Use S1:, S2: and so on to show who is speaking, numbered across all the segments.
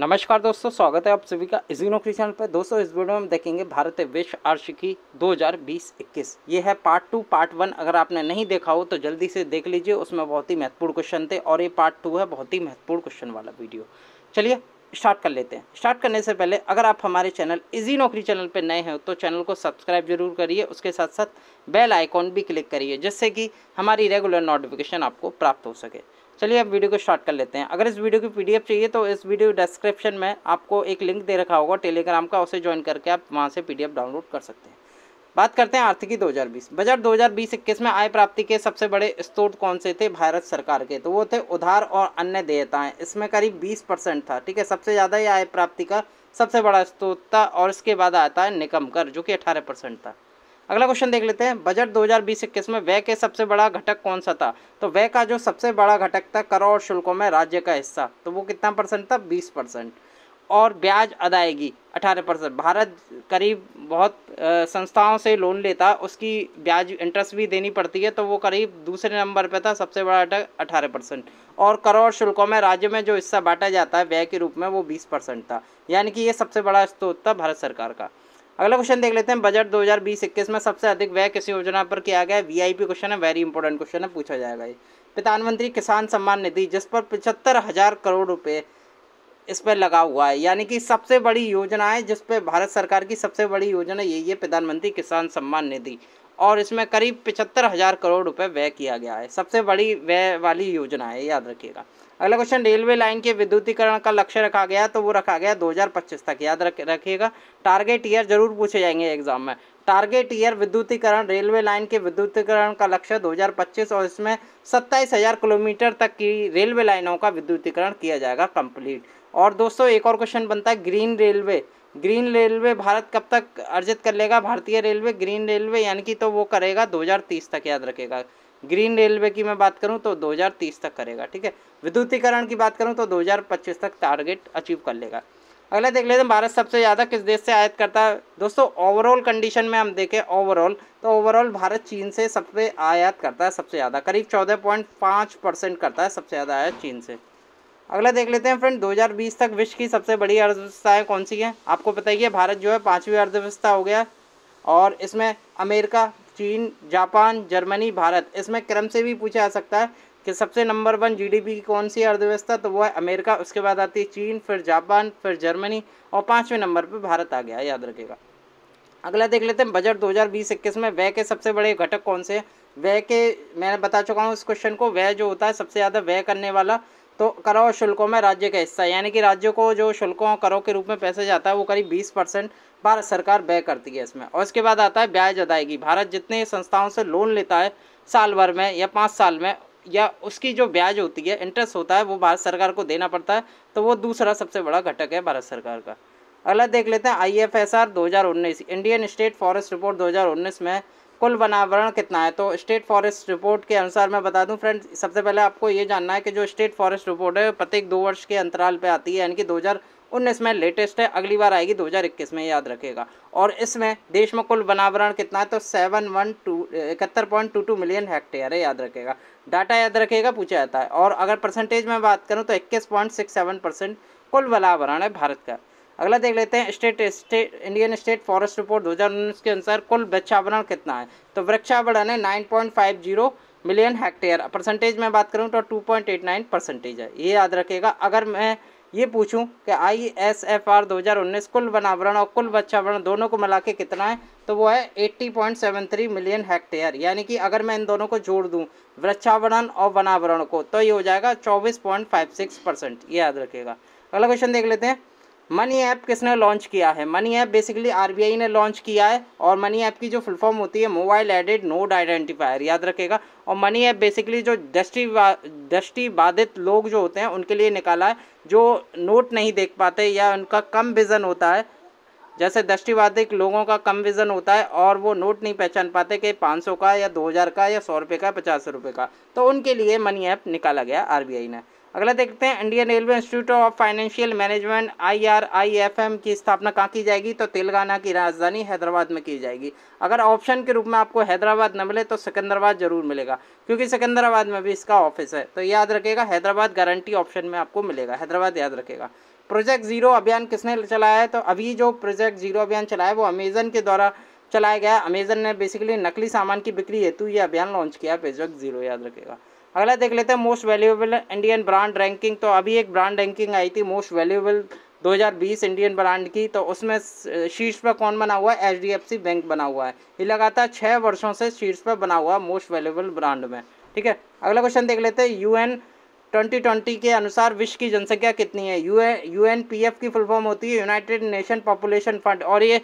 S1: नमस्कार दोस्तों स्वागत है आप सभी का इजीनो नौकरी चैनल पर दोस्तों इस वीडियो में हम देखेंगे भारत विश्व हज़ार 2020-21 ये है पार्ट टू पार्ट वन अगर आपने नहीं देखा हो तो जल्दी से देख लीजिए उसमें बहुत ही महत्वपूर्ण क्वेश्चन थे और ये पार्ट टू है बहुत ही महत्वपूर्ण क्वेश्चन वाला वीडियो चलिए स्टार्ट कर लेते हैं स्टार्ट करने से पहले अगर आप हमारे चैनल इजी नौकरी चैनल पर नए हैं तो चैनल को सब्सक्राइब जरूर करिए उसके साथ साथ बेल आइकॉन भी क्लिक करिए जिससे कि हमारी रेगुलर नोटिफिकेशन आपको प्राप्त हो सके चलिए अब वीडियो को स्टार्ट कर लेते हैं अगर इस वीडियो की पीडीएफ चाहिए तो इस वीडियो डिस्क्रिप्शन में आपको एक लिंक दे रखा होगा टेलीग्राम का उसे ज्वाइन करके आप वहाँ से पीडीएफ डाउनलोड कर सकते हैं बात करते हैं आर्थिकी 2020 बजट 2020-21 में आय प्राप्ति के सबसे बड़े स्त्रोत कौन से थे भारत सरकार के तो वो थे उधार और अन्य देयताएँ इसमें करीब बीस परसेंट था ठीक है सबसे ज़्यादा ये आय प्राप्ति का सबसे बड़ा स्त्रोत था और इसके बाद आता है निकम कर जो कि अठारह परसेंट था अगला क्वेश्चन देख लेते हैं बजट 2020-21 में व्यय के सबसे बड़ा घटक कौन सा था तो व्यय का जो सबसे बड़ा घटक था कर और शुल्कों में राज्य का हिस्सा तो वो कितना परसेंट था बीस परसेंट और ब्याज अदायगी अठारह परसेंट भारत करीब बहुत संस्थाओं से लोन लेता उसकी ब्याज इंटरेस्ट भी देनी पड़ती है तो वो करीब दूसरे नंबर पर था सबसे बड़ा घटक अठारह परसेंट और कर और शुल्कों में राज्य में जो हिस्सा बांटा जाता है व्यय के रूप में वो बीस परसेंट था यानी कि ये सबसे बड़ा स्त्रोत था भारत सरकार का अगला क्वेश्चन देख लेते हैं बजट 2020-21 में सबसे अधिक व्यय किस योजना पर किया गया आई वीआईपी क्वेश्चन है वेरी इंपॉर्टेंट क्वेश्चन है पूछा जाएगा ये प्रधानमंत्री किसान सम्मान निधि जिस पर पचहत्तर हज़ार करोड़ रुपए इस पर लगा हुआ है यानी कि सबसे बड़ी योजना है जिस पर भारत सरकार की सबसे बड़ी योजना यही है प्रधानमंत्री किसान सम्मान निधि और इसमें करीब पिछहत्तर हज़ार करोड़ रुपए व्यय किया गया है सबसे बड़ी व्यय वाली योजना है याद रखिएगा अगला क्वेश्चन रेलवे लाइन के विद्युतीकरण का लक्ष्य रखा गया तो वो रखा गया 2025 तक याद रखिएगा टारगेट ईयर जरूर पूछे जाएंगे एग्जाम में टारगेट ईयर विद्युतीकरण रेलवे लाइन के विद्युतीकरण का लक्ष्य 2025 और इसमें 27,000 किलोमीटर तक की रेलवे लाइनों का विद्युतीकरण किया जाएगा कंप्लीट और दोस्तों एक और क्वेश्चन बनता है green railway green railway Bharat कब तक अर्जित कर लेगा भारतीय रेलवे ग्रीन रेलवे यानी कि तो वो करेगा दो तक याद रखेगा ग्रीन रेलवे की मैं बात करूं तो 2030 तक करेगा ठीक है विद्युतीकरण की बात करूं तो 2025 तक टारगेट अचीव कर लेगा अगला देख लेते हैं भारत सबसे ज़्यादा किस देश से आयात करता है दोस्तों ओवरऑल कंडीशन में हम देखें ओवरऑल तो ओवरऑल भारत चीन से सबसे आयात करता है सबसे ज़्यादा करीब चौदह पॉइंट पाँच परसेंट करता है सबसे ज़्यादा आयात चीन से अगला देख लेते हैं फ्रेंड 2020 तक विश्व की सबसे बड़ी अर्थव्यवस्थाएँ कौन सी हैं आपको पता ही है भारत जो है पाँचवीं अर्थव्यवस्था हो गया और इसमें अमेरिका चीन जापान जर्मनी भारत इसमें क्रम से भी पूछा जा सकता है कि सबसे नंबर वन जीडीपी की कौन सी अर्थव्यवस्था तो वो है अमेरिका उसके बाद आती है चीन फिर जापान फिर जर्मनी और पाँचवें नंबर पर भारत आ गया याद रखेगा अगला देख लेते हैं बजट दो 21 में व्यय के सबसे बड़े घटक कौन से हैं व्यय के मैं बता चुका हूँ इस क्वेश्चन को व्यय जो होता है सबसे ज़्यादा व्यय करने वाला तो करो और शुल्कों में राज्य का हिस्सा यानी कि राज्यों को जो शुल्कों और करों के रूप में पैसा जाता है वो करीब बीस परसेंट भारत सरकार व्यय करती है इसमें और इसके बाद आता है ब्याज अदायगी भारत जितने संस्थाओं से लोन लेता है साल भर में या पाँच साल में या उसकी जो ब्याज होती है इंटरेस्ट होता है वो भारत सरकार को देना पड़ता है तो वो दूसरा सबसे बड़ा घटक है भारत सरकार का अगला देख लेते हैं आई एफ एस आर दो हज़ार उन्नीस इंडियन स्टेट फॉरेस्ट रिपोर्ट दो हज़ार उन्नीस में कुल वनावरण कितना है तो स्टेट फॉरेस्ट रिपोर्ट के अनुसार मैं बता दूं फ्रेंड सबसे पहले आपको ये जानना है कि जो स्टेट फॉरेस्ट रिपोर्ट है प्रत्येक दो वर्ष के अंतराल पे आती है यानी कि हज़ार उन्नीस में लेटेस्ट है अगली बार आएगी 2021 में याद रखेगा और इसमें देश में कुल वनावरण कितना है तो सेवन वन टू इकहत्तर point two two million hectare है याद रखेगा डाटा याद रखेगा पूछा जाता है और अगर परसेंटेज में बात करूँ तो इक्कीस पॉइंट सिक्स सेवन परसेंट कुल वनावरण है भारत का अगला देख लेते हैं state state Indian state forest report दो के अनुसार कुल वृक्षावरण कितना है तो वृक्षावरण है नाइन मिलियन हेक्टेयर परसेंटेज में बात करूँ तो टू परसेंटेज है ये याद रखेगा अगर मैं ये पूछूं कि आई एस एफ आर दो हज़ार उन्नीस कुल वनावरण और कुल वृक्षावरण दोनों को मिला के कितना है तो वो है eighty point seven three million hectare यानी कि अगर मैं इन दोनों को जोड़ दूं वृक्षावरण और वनावरण को तो ये हो जाएगा चौबीस पॉइंट फाइव सिक्स परसेंट ये याद रखेगा अगला क्वेश्चन देख लेते हैं मनी ऐप किसने लॉन्च किया है मनी ऐप बेसिकली आरबीआई ने लॉन्च किया है और मनी ऐप की जो फुल फॉर्म होती है मोबाइल एडेड नोड आइडेंटिफायर याद रखेगा और मनी ऐप बेसिकली जो दृष्टि दृष्टिबाधित लोग जो होते हैं उनके लिए निकाला है जो नोट नहीं देख पाते या उनका कम विज़न होता है जैसे दृष्टिबाधित लोगों का कम विज़न होता है और वो नोट नहीं पहचान पाते कि 500 का या 2000 का या सौ रुपये का पचास रुपये का तो उनके लिए मनी ऐप निकाला गया आरबीआई ने अगला देखते हैं Indian railway institute of financial management IRIFM की स्थापना कहाँ की जाएगी तो तेलंगाना की राजधानी हैदराबाद में की जाएगी अगर ऑप्शन के रूप में आपको हैदराबाद न मिले तो सिकंदराबाद जरूर मिलेगा क्योंकि सिकंदराबाद में भी इसका ऑफिस है तो याद रखेगा हैदराबाद गारंटी ऑप्शन में आपको मिलेगा हैदराबाद याद रखेगा प्रोजेक्ट जीरो अभियान किसने चलाया है तो अभी जो प्रोजेक्ट जीरो अभियान चलाया है वो अमेजन के द्वारा चलाया गया अमेजन ने बेसिकली नकली सामान की बिक्री हेतु ये अभियान लॉन्च किया प्रोजेक्ट जीरो याद रखेगा अगला देख लेते हैं most valuable Indian brand ranking तो अभी एक ब्रांड रैंकिंग आई थी मोस्ट वैल्यूएबल 2020 इंडियन ब्रांड की तो उसमें शीर्ष पर कौन बना हुआ है एच बैंक बना हुआ है ये लगातार छः वर्षों से शीर्ष पर बना हुआ मोस्ट वैल्यूएबल ब्रांड में ठीक है अगला क्वेश्चन देख लेते हैं यू 2020 के अनुसार विश्व की जनसंख्या कितनी है U U N P F की फुल फॉर्म होती है यूनाइटेड नेशन पॉपुलेशन फंड और ये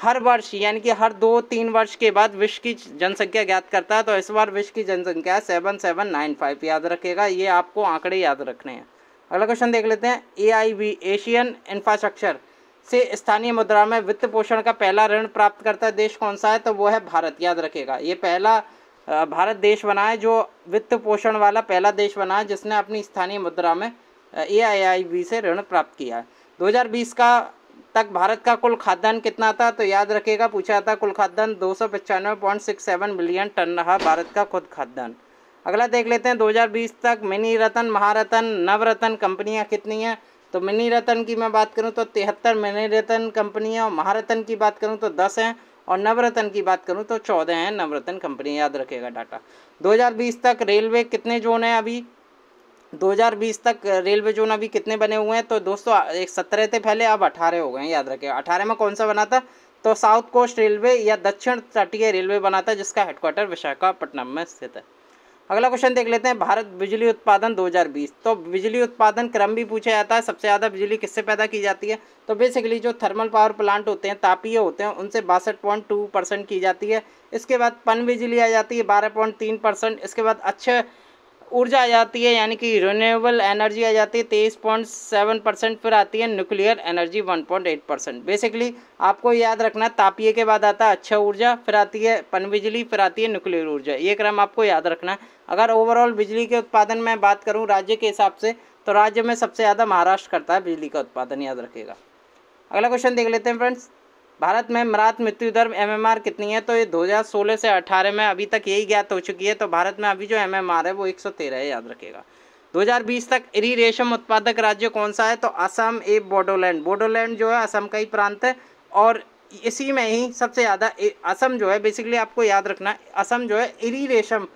S1: हर वर्ष यानी कि हर दो तीन वर्ष के बाद विश्व की जनसंख्या ज्ञात करता है तो इस बार विश्व की जनसंख्या सेवन सेवन नाइन फाइव याद रखेगा ये आपको आंकड़े याद रखने हैं अगला क्वेश्चन देख लेते हैं A I V Asian infrastructure से स्थानीय मुद्रा में वित्त पोषण का पहला ऋण प्राप्त करता है देश कौन सा है तो वो है भारत याद रखेगा ये पहला भारत देश बना है जो वित्त पोषण वाला पहला देश बना है जिसने अपनी स्थानीय मुद्रा में ए से ऋण प्राप्त किया है 2020 का तक भारत का कुल खाद्यान्न कितना था तो याद रखिएगा पूछा था कुल खाद्यान्न दो सौ पचानवे point six seven million ton रहा भारत का खुद खाद्यान्न अगला देख लेते हैं 2020 तक मिनी रतन महारतन नवरत्न कंपनियां कितनी हैं तो मिनी रतन की मैं बात करूं तो तिहत्तर मिनी रतन कंपनियां और महारतन की बात करूं तो दस हैं और नवरत्न की बात करूं तो चौदह हैं नवरत्न कंपनी याद रखेगा डाटा 2020 तक रेलवे कितने जोन हैं अभी 2020 तक रेलवे जोन अभी कितने बने हुए हैं तो दोस्तों एक सत्रह थे पहले अब अठारह हो गए हैं याद रखें अठारह में कौन सा बना था तो साउथ कोस्ट रेलवे या दक्षिण तटीय रेलवे बना था जिसका हेडक्वार्टर विशाखापट्टनम में स्थित है अगला क्वेश्चन देख लेते हैं भारत बिजली उत्पादन 2020 तो बिजली उत्पादन क्रम भी पूछा जाता है सबसे ज़्यादा बिजली किससे पैदा की जाती है तो बेसिकली जो थर्मल पावर प्लांट होते हैं तापीय होते हैं उनसे बासठ पॉइंट टू परसेंट की जाती है इसके बाद पन बिजली आ जाती है बारह पॉइंट तीन परसेंट इसके बाद अच्छे ऊर्जा आ जाती है यानी कि रिन्यूएबल एनर्जी आ जाती है तेईस पॉइंट सेवन परसेंट फिर आती है nuclear energy one point eight percent basically आपको याद रखना तापीय के बाद आता है अच्छा ऊर्जा फिर आती है पनबिजली फिर आती है न्यूक्लियर ऊर्जा ये क्रम आपको याद रखना है अगर ओवरऑल बिजली के उत्पादन में बात करूँ राज्य के हिसाब से तो राज्य में सबसे ज़्यादा महाराष्ट्र करता है बिजली का उत्पादन याद रखेगा अगला क्वेश्चन देख लेते हैं फ्रेंड्स भारत में मृत मृत्यु दर एम कितनी है तो ये 2016 से 18 में अभी तक यही ज्ञात हो चुकी है तो भारत में अभी जो एम है वो 113 है याद रखेगा 2020 तक इरी रेशम उत्पादक राज्य कौन सा है तो असम ए बोडोलैंड बोडोलैंड जो है असम का ही प्रांत है और इसी में ही सबसे ज़्यादा असम जो है बेसिकली आपको याद रखना असम जो है इरी रेशम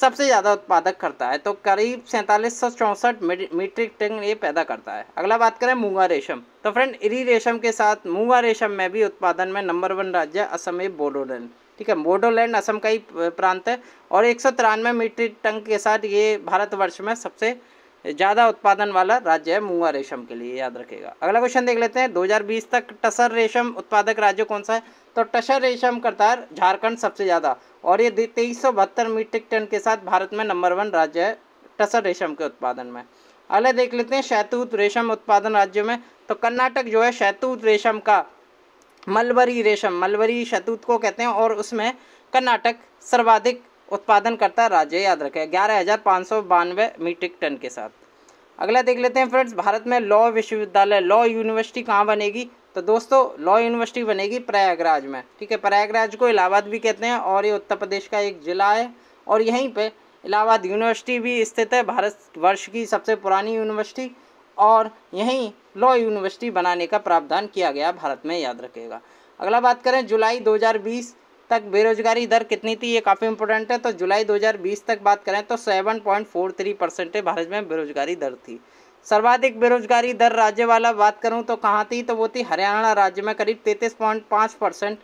S1: सबसे ज़्यादा उत्पादक करता है तो करीब सैंतालीस सौ चौंसठ मीट्रिक टन ये पैदा करता है अगला बात करें मूंगा रेशम तो फ्रेंड इरी रेशम के साथ मूंगा रेशम में भी उत्पादन में नंबर वन राज्य असम है बोडोलैंड ठीक है बोडोलैंड असम का ही प्रांत है और एक सौ तिरानवे मीट्रिक टन के साथ ये भारतवर्ष में सबसे ज़्यादा उत्पादन वाला राज्य है मूंगा रेशम के लिए याद रखेगा अगला क्वेश्चन देख लेते हैं 2020 तक टसर रेशम उत्पादक राज्य कौन सा है तो टसर रेशम करतार झारखंड सबसे ज़्यादा और ये तेईस मीट्रिक टन के साथ भारत में नंबर वन राज्य है टसर रेशम के उत्पादन में अगले देख लेते हैं शैतूत रेशम उत्पादन राज्य में तो कर्नाटक जो है शैतूत रेशम का मलबरी रेशम मलबरी शैतूत को कहते हैं और उसमें कर्नाटक सर्वाधिक उत्पादन करता राज्य याद रखें ग्यारह हज़ार पाँच सौ बानवे मीट्रिक टन के साथ अगला देख लेते हैं फ्रेंड्स भारत में लॉ विश्वविद्यालय लॉ यूनिवर्सिटी कहाँ बनेगी तो दोस्तों लॉ यूनिवर्सिटी बनेगी प्रयागराज में ठीक है प्रयागराज को इलाहाबाद भी कहते हैं और ये उत्तर प्रदेश का एक ज़िला है और यहीं पर इलाहाबाद यूनिवर्सिटी भी स्थित है भारत वर्ष की सबसे पुरानी यूनिवर्सिटी और यहीं लॉ यूनिवर्सिटी बनाने का प्रावधान किया गया भारत में याद रखेगा अगला बात करें जुलाई 2020 तक बेरोजगारी दर कितनी थी ये काफ़ी इंपॉर्टेंट है तो जुलाई 2020 तक बात करें तो 7.43 परसेंट भारत में बेरोजगारी दर थी सर्वाधिक बेरोजगारी दर राज्य वाला बात करूं तो कहाँ थी तो वो थी हरियाणा राज्य में करीब तैंतीस पॉइंट पाँच परसेंट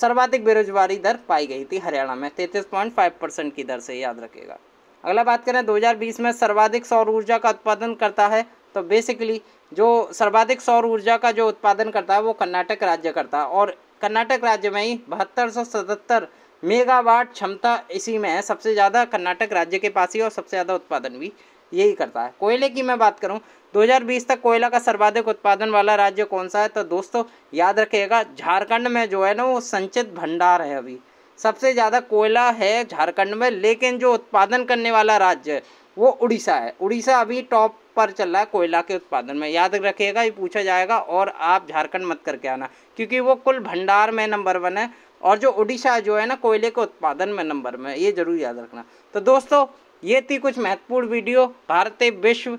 S1: सर्वाधिक बेरोजगारी दर पाई गई थी हरियाणा में तैंतीस पॉइंट फाइव परसेंट की दर से याद रखेगा अगला बात करें दो में सर्वाधिक सौर ऊर्जा का उत्पादन करता है तो बेसिकली जो सर्वाधिक सौर ऊर्जा का जो उत्पादन करता है वो कर्नाटक राज्य करता है और कर्नाटक राज्य में ही बहत्तर मेगावाट क्षमता इसी में है सबसे ज़्यादा कर्नाटक राज्य के पास ही और सबसे ज़्यादा उत्पादन भी यही करता है कोयले की मैं बात करूं 2020 तक कोयला का सर्वाधिक उत्पादन वाला राज्य कौन सा है तो दोस्तों याद रखिएगा झारखंड में जो है ना वो संचित भंडार है अभी सबसे ज़्यादा कोयला है झारखंड में लेकिन जो उत्पादन करने वाला राज्य है वो उड़ीसा है उड़ीसा अभी टॉप पर चल रहा है कोयला के उत्पादन में याद रखिएगा ये पूछा जाएगा और आप झारखंड मत करके आना क्योंकि वो कुल भंडार में नंबर वन है और जो उड़ीसा जो है ना कोयले के उत्पादन में नंबर में ये जरूर याद रखना तो दोस्तों ये थी कुछ महत्वपूर्ण वीडियो भारतीय विश्व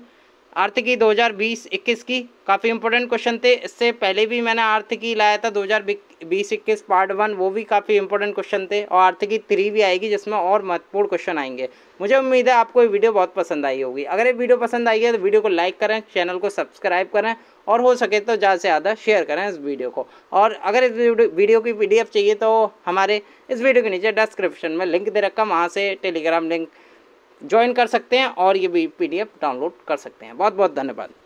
S1: आर्थ की 2020-21 की काफ़ी इंपॉर्टेंट क्वेश्चन थे इससे पहले भी मैंने आर्थिकी की लाया था 2020-21 पार्ट वन वो भी काफ़ी इंपॉर्टेंट क्वेश्चन थे और आर्थिकी की थ्री भी आएगी जिसमें और महत्वपूर्ण क्वेश्चन आएंगे मुझे उम्मीद है आपको ये वीडियो बहुत पसंद आई होगी अगर ये वीडियो पसंद आई है तो वीडियो को लाइक करें चैनल को सब्सक्राइब करें और हो सके तो ज़्यादा से ज़्यादा शेयर करें इस वीडियो को और अगर इस वीडियो की पी चाहिए तो हमारे इस वीडियो के नीचे डिस्क्रिप्शन में लिंक दे रखा वहाँ से टेलीग्राम लिंक ज्वाइन कर सकते हैं और ये भी पीडीएफ डाउनलोड कर सकते हैं बहुत बहुत धन्यवाद